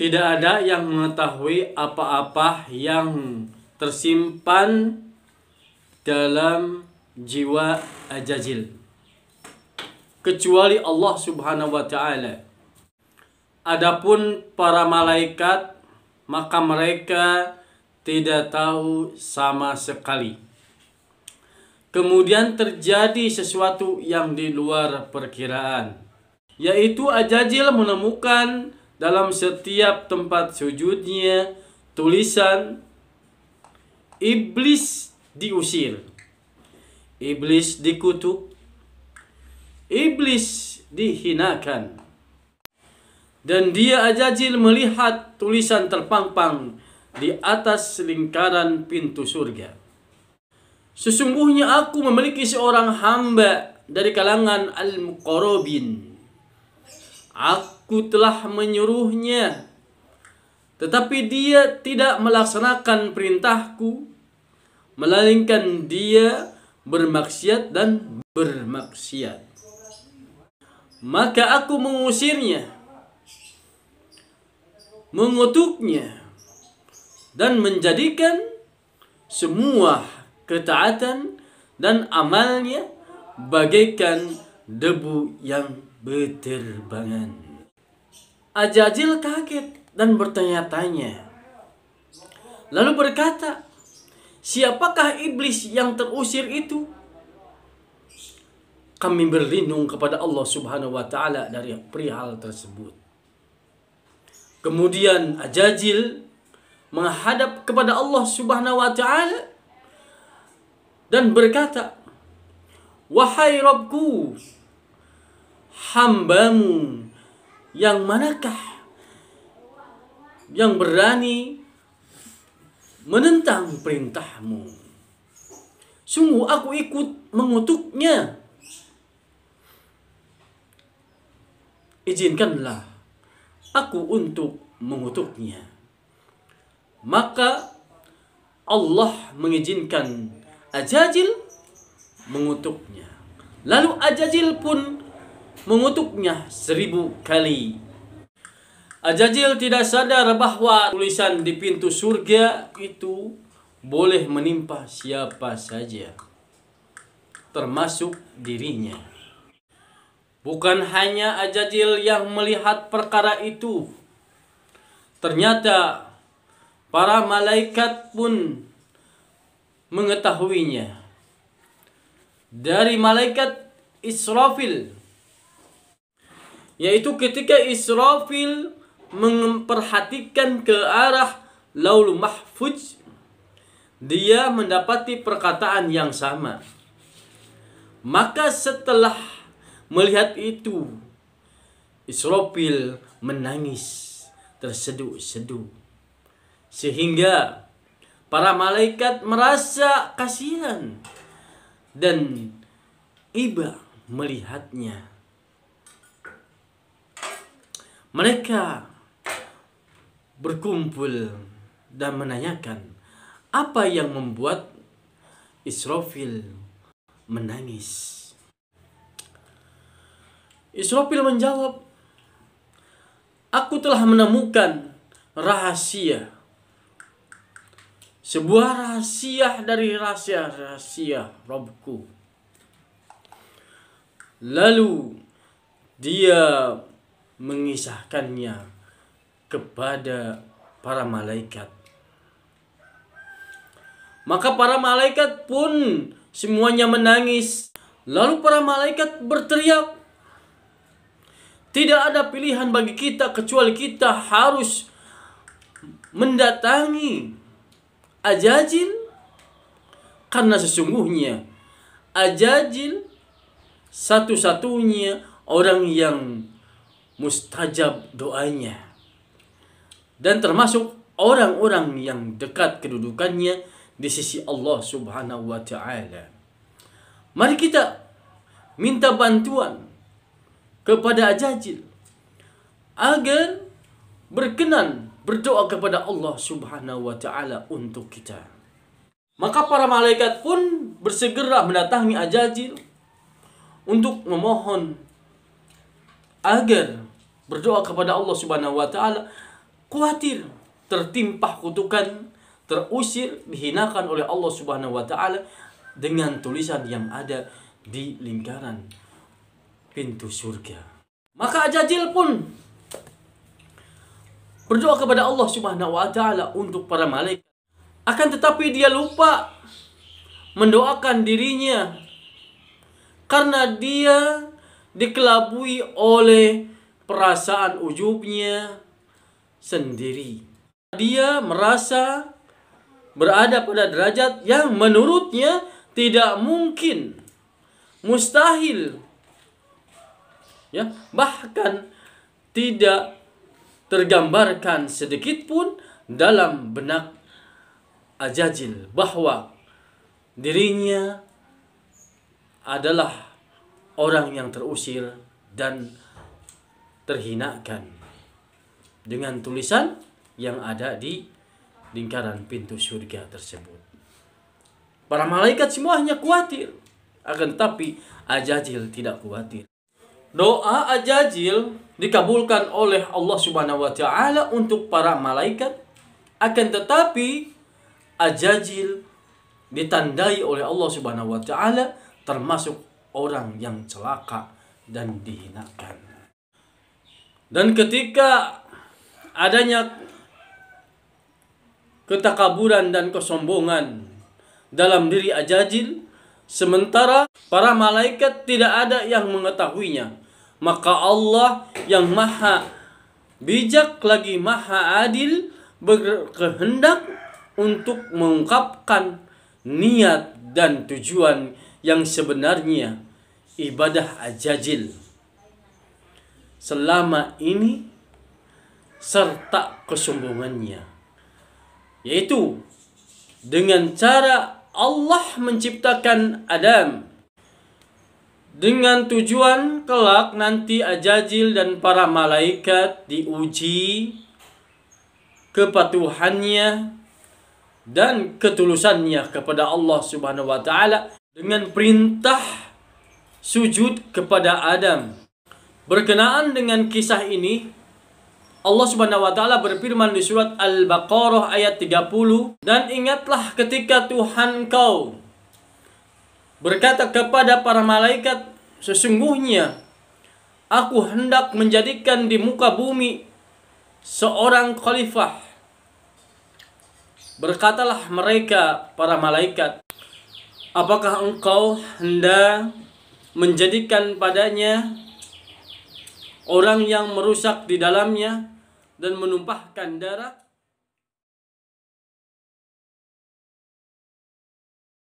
Tidak ada yang mengetahui apa-apa yang tersimpan dalam jiwa ajajil kecuali Allah Subhanahu wa taala. Adapun para malaikat maka mereka tidak tahu sama sekali. Kemudian terjadi sesuatu yang di luar perkiraan, yaitu Ajajil menemukan dalam setiap tempat sujudnya tulisan iblis diusir iblis dikutuk iblis dihinakan dan dia Ajajil melihat tulisan terpampang di atas lingkaran pintu surga. Sesungguhnya aku memiliki seorang hamba dari kalangan al-muqarrabin Aku telah menyuruhnya, tetapi dia tidak melaksanakan perintahku, melainkan dia bermaksiat dan bermaksiat. Maka aku mengusirnya, mengutuknya, dan menjadikan semua ketaatan dan amalnya bagaikan debu yang Beterbangan. Ajajil kaget dan bertanya-tanya. Lalu berkata, siapakah iblis yang terusir itu? Kami berlindung kepada Allah subhanahu wa ta'ala dari perihal tersebut. Kemudian Ajajil menghadap kepada Allah subhanahu wa ta'ala dan berkata, Wahai Robku. HambaMu yang manakah yang berani menentang perintahmu sungguh aku ikut mengutuknya izinkanlah aku untuk mengutuknya maka Allah mengizinkan Ajajil mengutuknya lalu Ajajil pun mengutuknya seribu kali. Ajajil tidak sadar bahwa tulisan di pintu surga itu boleh menimpa siapa saja, termasuk dirinya. Bukan hanya Ajajil yang melihat perkara itu. Ternyata para malaikat pun mengetahuinya. Dari malaikat Israfil yaitu ketika Israfil memperhatikan ke arah Laul Mahfuz dia mendapati perkataan yang sama maka setelah melihat itu Israfil menangis terseduh-seduh sehingga para malaikat merasa kasihan dan iba melihatnya mereka berkumpul dan menanyakan apa yang membuat Israfil menangis. Israfil menjawab, Aku telah menemukan rahasia. Sebuah rahasia dari rahasia-rahasia Robku. Lalu dia mengisahkannya kepada para malaikat. Maka para malaikat pun semuanya menangis. Lalu para malaikat berteriak, "Tidak ada pilihan bagi kita kecuali kita harus mendatangi Ajajil karena sesungguhnya Ajajil satu-satunya orang yang mustajab doanya. Dan termasuk orang-orang yang dekat kedudukannya di sisi Allah Subhanahu wa taala. Mari kita minta bantuan kepada Ajajil agar berkenan berdoa kepada Allah Subhanahu wa taala untuk kita. Maka para malaikat pun bersegera mendatangi Ajajil untuk memohon agar berdoa kepada Allah Subhanahu wa taala khawatir tertimpa kutukan, terusir, dihinakan oleh Allah Subhanahu wa taala dengan tulisan yang ada di lingkaran pintu surga. Maka Ajajil pun berdoa kepada Allah Subhanahu wa taala untuk para malaikat. Akan tetapi dia lupa mendoakan dirinya karena dia dikelabui oleh perasaan ujubnya sendiri. Dia merasa berada pada derajat yang menurutnya tidak mungkin, mustahil. Ya, bahkan tidak tergambarkan sedikit pun dalam benak Ajajil bahwa dirinya adalah orang yang terusir dan terhinakan dengan tulisan yang ada di lingkaran pintu surga tersebut. Para malaikat semuanya khawatir. Akan tapi Ajajil tidak khawatir. Doa Ajajil dikabulkan oleh Allah Subhanahu wa taala untuk para malaikat. Akan tetapi Ajajil ditandai oleh Allah Subhanahu wa taala termasuk orang yang celaka dan dihinakan. Dan ketika adanya ketakaburan dan kesombongan dalam diri Ajajil, sementara para malaikat tidak ada yang mengetahuinya, maka Allah yang maha bijak lagi maha adil berkehendak untuk mengungkapkan niat dan tujuan yang sebenarnya ibadah ajajil selama ini serta kesombongannya yaitu dengan cara Allah menciptakan Adam dengan tujuan kelak nanti Ajajil dan para malaikat diuji kepatuhannya dan ketulusannya kepada Allah Subhanahu wa taala dengan perintah sujud kepada Adam Berkenaan dengan kisah ini, Allah Subhanahu wa taala berfirman di surat Al-Baqarah ayat 30, "Dan ingatlah ketika Tuhan kau berkata kepada para malaikat, sesungguhnya aku hendak menjadikan di muka bumi seorang khalifah." Berkatalah mereka para malaikat, "Apakah engkau hendak menjadikan padanya orang yang merusak di dalamnya dan menumpahkan darah